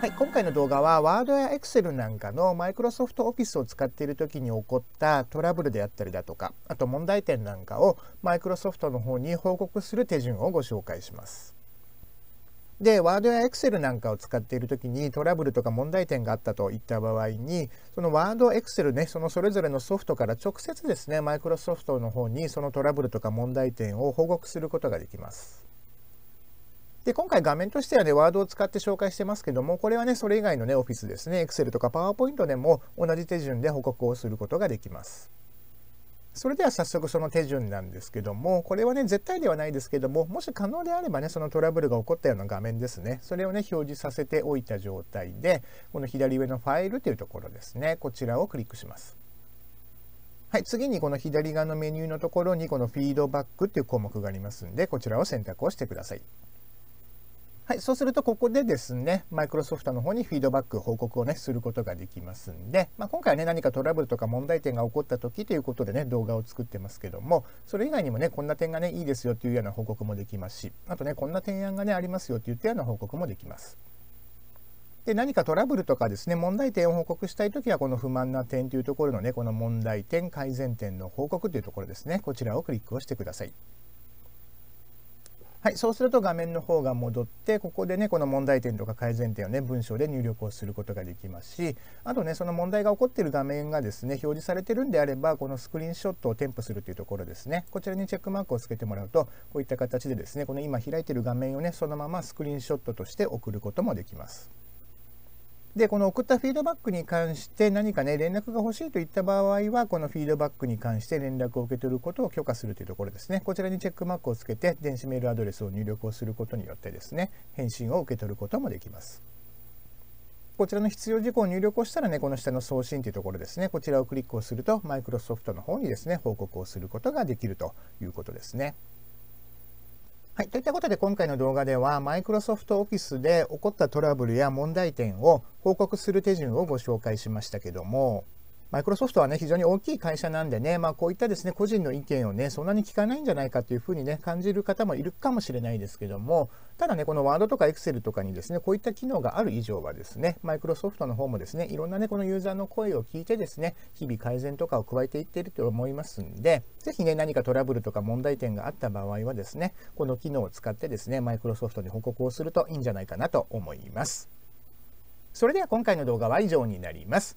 はい、今回の動画は Word や Excel なんかの Microsoft Office を使っている時に起こったトラブルであったりだとかあと問題点なんかを Microsoft の方に報告する手順をご紹介します。で Word や Excel なんかを使っている時にトラブルとか問題点があったといった場合にその Word、Excel ねそのそれぞれのソフトから直接ですね Microsoft の方にそのトラブルとか問題点を報告することができます。で今回画面としてはねワードを使って紹介してますけどもこれはねそれ以外のねオフィスですね Excel とか PowerPoint でも同じ手順で報告をすることができます。それでは早速その手順なんですけどもこれはね絶対ではないですけどももし可能であればねそのトラブルが起こったような画面ですねそれをね表示させておいた状態でこの左上のファイルというところですねこちらをクリックします。はい、次にこの左側のメニューのところにこのフィードバックという項目がありますんでこちらを選択をしてください。はい、そうするとここでですね、マイクロソフトの方にフィードバック、報告をね、することができますんで、まあ、今回はね、何かトラブルとか問題点が起こった時ということでね、動画を作ってますけども、それ以外にもね、こんな点がね、いいですよというような報告もできますし、あとね、こんな提案がね、ありますよといったような報告もできます。で何かトラブルとかですね問題点を報告したい時はこの不満な点というところのねこの問題点改善点の報告というところですねこちらをクリックをしてください。はい、そうすると画面の方が戻ってここでねこの問題点とか改善点をね文章で入力をすることができますしあとねその問題が起こっている画面がですね表示されてるんであればこのスクリーンショットを添付するというところですねこちらにチェックマークをつけてもらうとこういった形でですねこの今開いている画面をねそのままスクリーンショットとして送ることもできます。でこの送ったフィードバックに関して何かね連絡が欲しいといった場合はこのフィードバックに関して連絡を受け取ることを許可するというところですねこちらにチェックマークをつけて電子メールアドレスを入力をすることによってですね返信を受け取ることもできますこちらの必要事項を入力をしたらねこの下の送信というところですねこちらをクリックをすると Microsoft の方にですね報告をすることができるということですねはい、といったことで今回の動画では Microsoft Office で起こったトラブルや問題点を報告する手順をご紹介しましたけどもマイクロソフトはね、非常に大きい会社なんでね、まあこういったですね、個人の意見をね、そんなに聞かないんじゃないかというふうにね、感じる方もいるかもしれないですけども、ただね、このワードとかエクセルとかにですね、こういった機能がある以上はですね、マイクロソフトの方もですね、いろんなね、このユーザーの声を聞いてですね、日々改善とかを加えていっていると思いますんで、ぜひね、何かトラブルとか問題点があった場合はですね、この機能を使ってですね、マイクロソフトに報告をするといいんじゃないかなと思います。それでは今回の動画は以上になります。